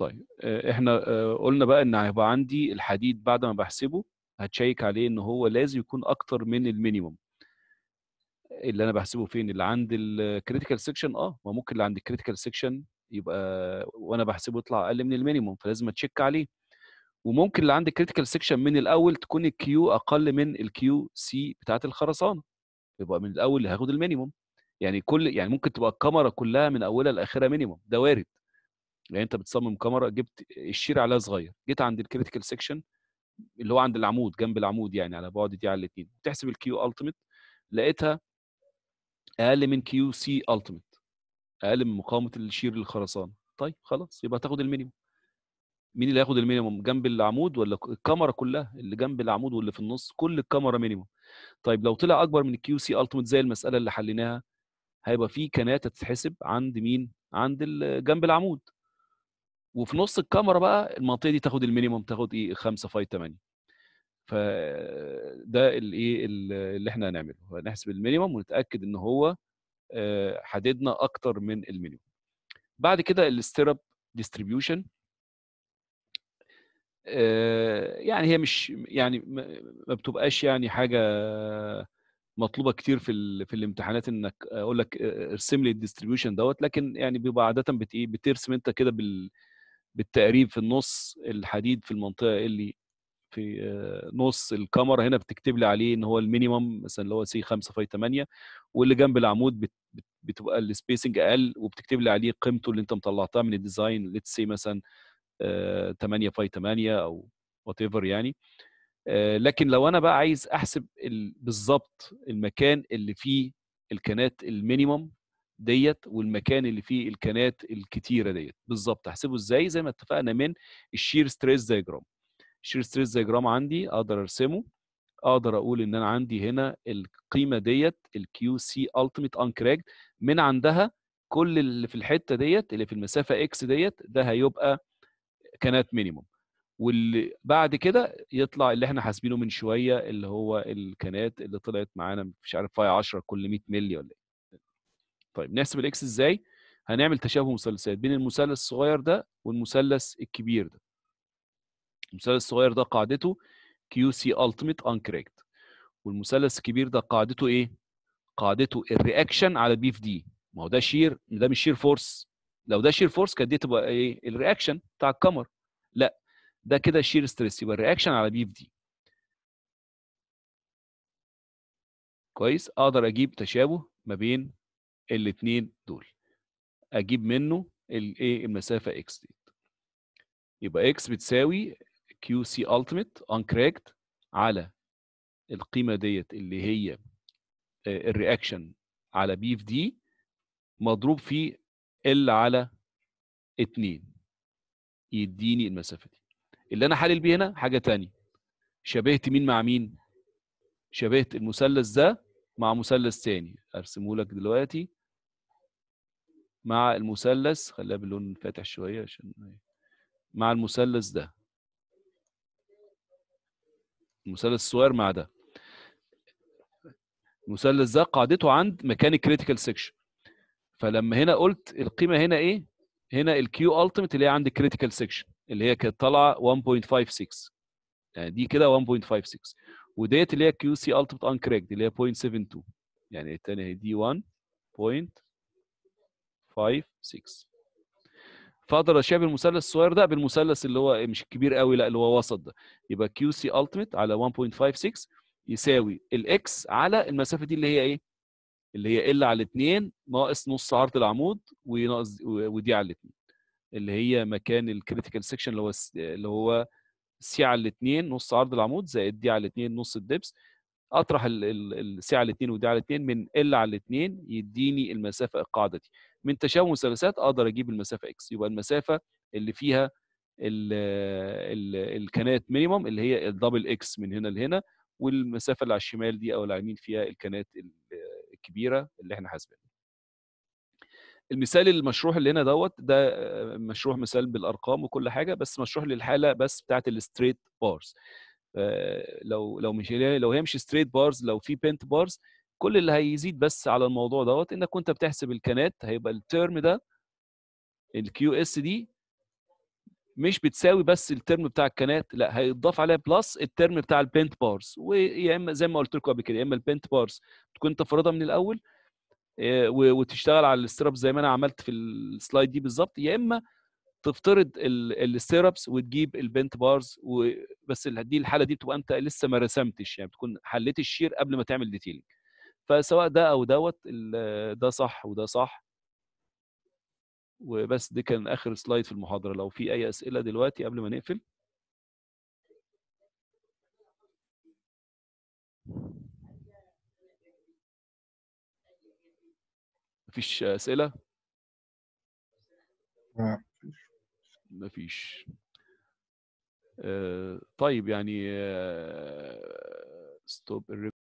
طيب آه، احنا آه، قلنا بقى ان هيبقى عندي الحديد بعد ما بحسبه هتشيك عليه ان هو لازم يكون اكتر من المينيموم اللي انا بحسبه فين اللي عند الكريتيكال سيكشن اه ما ممكن اللي عند الكريتيكال سيكشن يبقى وانا بحسبه يطلع اقل من المينيموم فلازم اتشيك عليه وممكن اللي عند الكريتيكال سيكشن من الاول تكون الكيو اقل من الكيو سي بتاعه الخرسانه يبقى من الاول هاخد المينيموم يعني كل يعني ممكن تبقى الكاميرا كلها من اولها لاخرها مينيموم ده وارد يعني انت بتصمم كاميرا جبت الشير عليها صغير جيت عند الكريتيكال سيكشن اللي هو عند العمود جنب العمود يعني على بعد دي على الاثنين بتحسب الكيو التيميت لقيتها اقل من كيو سي التيميت اقل من مقاومه الشير للخرسانه طيب خلاص يبقى هتاخد المينيموم مين اللي هياخد المينيموم جنب العمود ولا الكاميرا كلها اللي جنب العمود واللي في النص كل الكاميرا مينيموم طيب لو طلع اكبر من الكيو سي التيميت زي المساله اللي حليناها هيبقى في كناتة تتحسب عند مين عند جنب العمود وفي نص الكاميرا بقى المنطقه دي تاخد المينيموم تاخد ايه 5 فايت 8 فده الايه اللي احنا هنعمله هنحسب المينيموم ونتاكد ان هو آه، حددنا اكتر من المينيموم بعد كده الاستيرب آه، ديستريبيوشن يعني هي مش يعني ما بتبقاش يعني حاجه مطلوبه كتير في في الامتحانات انك اقول لك آه، ارسم لي الديستريبيوشن دوت لكن يعني بيبقى عاده بت ايه بترسم انت كده بال بالتقريب في النص الحديد في المنطقه اللي في آه، نص الكاميرا هنا بتكتب لي عليه ان هو المينيمم مثلا اللي هو سي 5 فاي 8 واللي جنب العمود بتبقى السبيسنج اقل وبتكتب لي عليه قيمته اللي انت مطلعتها من الديزاين ليتس سي مثلا 8 آه، فاي 8 او وات ايفر يعني آه، لكن لو انا بقى عايز احسب بالظبط المكان اللي فيه الكنات المينيمم ديت والمكان اللي فيه الكنات الكتيره ديت بالظبط هحسبه ازاي زي ما اتفقنا من الشير ستريس دايجرام الشير ستريس دايجرام عندي اقدر ارسمه اقدر اقول ان انا عندي هنا القيمه ديت الكيو سي التيميت انكراجد من عندها كل اللي في الحته ديت اللي في المسافه اكس ديت ده هيبقى كانات مينيموم واللي بعد كده يطلع اللي احنا حاسبينه من شويه اللي هو الكانات اللي طلعت معانا مش عارف فاي 10 كل 100 مللي ولا ايه طيب نحسب الاكس ازاي هنعمل تشابه مثلثات بين المثلث الصغير ده والمثلث الكبير ده المثلث الصغير ده قاعدته كيو سي التميت انكريكت. والمثلث الكبير ده قاعدته ايه قاعدته الرياكشن على بي في دي ما هو ده شير ده مش شير فورس لو ده شير فورس كانت دي تبقى ايه الرياكشن بتاع الكمر لا ده كده شير ستريس يبقى الرياكشن على بي في دي كويس اقدر اجيب تشابه ما بين الاثنين دول اجيب منه الايه المسافه اكس دي يبقى اكس بتساوي كيو سي التيميت انكراكت على القيمه ديت اللي هي آه، الرياكشن على بي في دي مضروب في ال على 2 يديني المسافه دي اللي انا حالل بيه هنا حاجه ثانيه شبهت مين مع مين شبهت المثلث ده مع مثلث ثاني ارسمه لك دلوقتي مع المثلث خليها باللون فاتح شوية عشان مع المثلث ده المثلث الصغير مع ده المثلث ده قاعدته عند مكان الكريتيكال سيكشن فلما هنا قلت القيمه هنا ايه هنا الكيو التيميت اللي هي عند الكريتيكال سيكشن اللي هي كانت طالعه 1.56 يعني دي كده 1.56 وديت اللي هي كيو سي التيميت انكريكت اللي هي 0.72 يعني الثانيه هي دي 1. 5 6 فاقدر اشبه المثلث الصغير ده بالمثلث اللي هو مش الكبير قوي لا اللي هو وسط ده يبقى كيو سي التيميت على 1.56 يساوي الاكس على المسافه دي اللي هي ايه؟ اللي هي ال على 2 ناقص نص عرض العمود وناقص ودي على 2 اللي هي مكان الكريتيكال سيكشن اللي هو اللي هو سي على 2 نص عرض العمود زائد دي على 2 نص الدبس اطرح السي على 2 ودي على 2 من ال على 2 يديني المسافه القاعده دي من تشابه المثلثات اقدر اجيب المسافه اكس يبقى المسافه اللي فيها ال ال الكنات مينيمم اللي هي الدبل اكس من هنا لهنا والمسافه اللي على الشمال دي او على اليمين فيها الكنات الكبيره اللي احنا حاسبينها. المثال المشروح اللي هنا دوت ده مشروح مثال بالارقام وكل حاجه بس مشروح للحاله بس بتاعت الستريت بارز آه، لو لو مش لو هي مش ستريت بارز لو في بنت بارز كل اللي هيزيد بس على الموضوع دوت انك وانت بتحسب الكنات هيبقى الترم ده الكيو اس دي مش بتساوي بس الترم بتاع الكنات لا هيتضاف عليها بلس الترم بتاع البنت بارز ويا اما زي ما قلت لكم قبل كده يا اما البنت بارز تكون انت فرضها من الاول وتشتغل على السترابس زي ما انا عملت في السلايد دي بالظبط يا اما تفترض الستيرابس وتجيب البنت بارز وبس دي الحاله دي بتبقى انت لسه ما رسمتش يعني بتكون حليت الشير قبل ما تعمل ديتيلنج فسواء ده او دوت ده صح وده صح وبس دي كان اخر سلايد في المحاضره لو في اي اسئله دلوقتي قبل ما نقفل مفيش اسئله مفيش آه، طيب يعني ستوب آه،